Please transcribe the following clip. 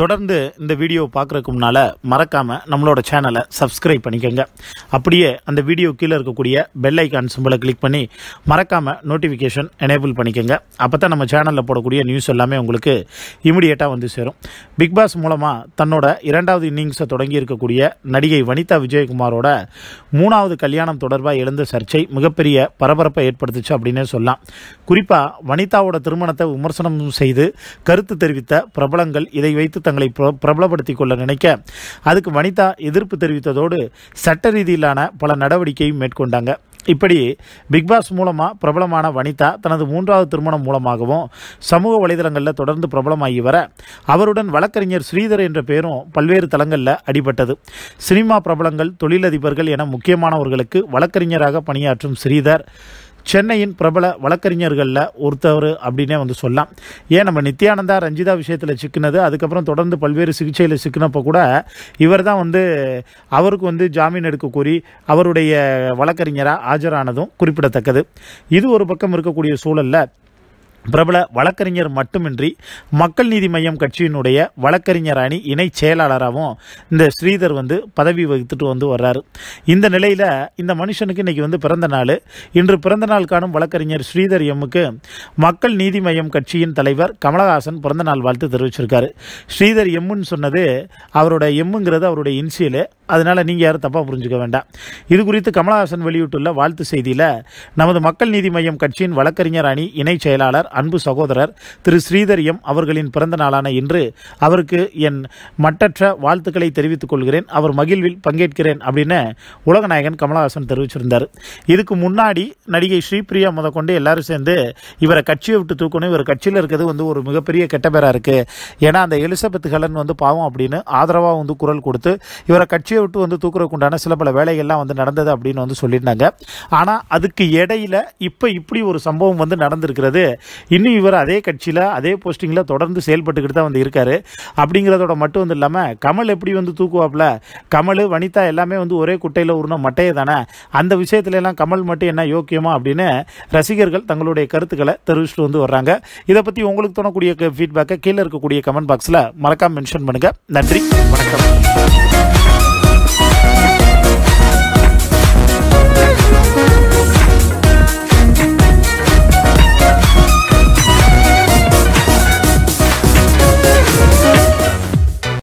தொடர்ந்து இந்த வீடியோ முன்னால் மறக்காமல் நம்மளோட சேனலை சப்ஸ்கிரைப் பண்ணிக்கோங்க அப்படியே அந்த வீடியோ கீழே இருக்கக்கூடிய பெல் ஐக்கான் சிம்பிளை கிளிக் பண்ணி மறக்காமல் நோட்டிஃபிகேஷன் எனேபிள் பண்ணிக்கோங்க அப்போ தான் நம்ம சேனலில் போடக்கூடிய நியூஸ் எல்லாமே உங்களுக்கு இமிடியேட்டாக வந்து சேரும் பிக் பாஸ் மூலமாக தன்னோட இரண்டாவது இன்னிங்ஸை தொடங்கி இருக்கக்கூடிய நடிகை வனிதா விஜயகுமாரோட மூணாவது கல்யாணம் தொடர்பாக எழுந்த சர்ச்சை மிகப்பெரிய பரபரப்பை ஏற்படுத்துச்சு அப்படின்னே சொல்லலாம் குறிப்பாக வனிதாவோட திருமணத்தை விமர்சனம் செய்து கருத்து தெரிவித்த பிரபலங்கள் இதை வைத்து தங்களை பிரபலப்படுத்திக் கொள்ள நினைக்க அதுக்கு வனிதா எதிர்ப்பு தெரிவித்ததோடு சட்ட ரீதியிலான பல நடவடிக்கையும் மேற்கொண்டாங்க இப்படி பிக்பாஸ் மூலமாக பிரபலமான வனிதா தனது மூன்றாவது திருமணம் மூலமாகவும் சமூக வலைதளங்களில் தொடர்ந்து பிரபலமாகி வர அவருடன் வழக்கறிஞர் ஸ்ரீதர் என்ற பெயரும் பல்வேறு தளங்களில் அடிபட்டது சினிமா பிரபலங்கள் தொழிலதிபர்கள் என முக்கியமானவர்களுக்கு வழக்கறிஞராக பணியாற்றும் ஸ்ரீதர் சென்னையின் பிரபல வழக்கறிஞர்களில் ஒருத்தவர் அப்படின்னே வந்து சொல்லலாம் ஏன் நம்ம நித்யானந்தா ரஞ்சிதா விஷயத்தில் சிக்கினது அதுக்கப்புறம் தொடர்ந்து பல்வேறு சிகிச்சையில் சிக்கினப்போ கூட இவர் தான் வந்து அவருக்கு வந்து ஜாமீன் எடுக்க கூறி அவருடைய வழக்கறிஞராக ஆஜரானதும் குறிப்பிடத்தக்கது இது ஒரு பக்கம் இருக்கக்கூடிய சூழலில் பிரபல வழக்கறிஞர் மட்டுமின்றி மக்கள் நீதி மையம் கட்சியினுடைய வழக்கறிஞர் அணி இணை செயலாளராகவும் இந்த ஸ்ரீதர் வந்து பதவி வகித்துட்டு வந்து வர்றாரு இந்த நிலையில் இந்த மனுஷனுக்கு இன்றைக்கி வந்து பிறந்த நாள் இன்று பிறந்த நாள் காணும் வழக்கறிஞர் ஸ்ரீதர் எம்முக்கு மக்கள் நீதி மையம் கட்சியின் தலைவர் கமலஹாசன் பிறந்த நாள் வாழ்த்து தெரிவிச்சிருக்காரு ஸ்ரீதர் எம்முன்னு சொன்னது அவரோட எம்முங்கிறது அவருடைய இன்சியலு அதனால் நீங்கள் யாரும் தப்பாக புரிஞ்சுக்க வேண்டாம் இது குறித்து கமலஹாசன் வெளியிட்டுள்ள வாழ்த்து செய்தியில் நமது மக்கள் நீதி மையம் கட்சியின் வழக்கறிஞர் அணி இணைச் செயலாளர் அன்பு சகோதரர் திரு ஸ்ரீதரியம் அவர்களின் பிறந்த நாளான இன்று அவருக்கு என் மட்டற்ற வாழ்த்துக்களை தெரிவித்துக் கொள்கிறேன் அவர் மகிழ்வில் பங்கேற்கிறேன் அப்படின்னு உலகநாயகன் கமலஹாசன் தெரிவிச்சிருந்தார் இதுக்கு முன்னாடி நடிகை ஸ்ரீபிரியா முதற்கொண்டு எல்லாரும் சேர்ந்து இவரை கட்சியை விட்டு தூக்கணும் இவர் கட்சியில் இருக்கிறது வந்து ஒரு மிகப்பெரிய கெட்ட பேராக இருக்குது ஏன்னா அந்த எலிசபெத் கலன் வந்து பாவம் அப்படின்னு ஆதரவாக வந்து குரல் கொடுத்து இவரை கட்சி கட்சியை விட்டு வந்து தூக்குறதுக்குண்டான சில பல வேலைகள்லாம் வந்து நடந்தது அப்படின்னு வந்து சொல்லியிருந்தாங்க ஆனால் அதுக்கு இடையில் இப்போ இப்படி ஒரு சம்பவம் வந்து நடந்திருக்கிறது இன்னும் இவர் அதே கட்சியில் அதே போஸ்டிங்கில் தொடர்ந்து செயல்பட்டுக்கிட்டு தான் வந்து இருக்கார் அப்படிங்கிறதோட மட்டும் வந்து இல்லாமல் கமல் எப்படி வந்து தூக்குவாப்பில் கமல் வனிதா எல்லாமே வந்து ஒரே குட்டையில் உருண மட்டையே தானே அந்த விஷயத்துல எல்லாம் கமல் மட்டும் என்ன யோக்கியமா அப்படின்னு ரசிகர்கள் தங்களுடைய கருத்துக்களை தெரிவிச்சுட்டு வந்து வர்றாங்க இதை பற்றி உங்களுக்கு தோணக்கூடிய ஃபீட்பேக்கை கீழே இருக்கக்கூடிய கமெண்ட் பாக்ஸில் மறக்காமல் மென்ஷன் பண்ணுங்கள் நன்றி வணக்கம்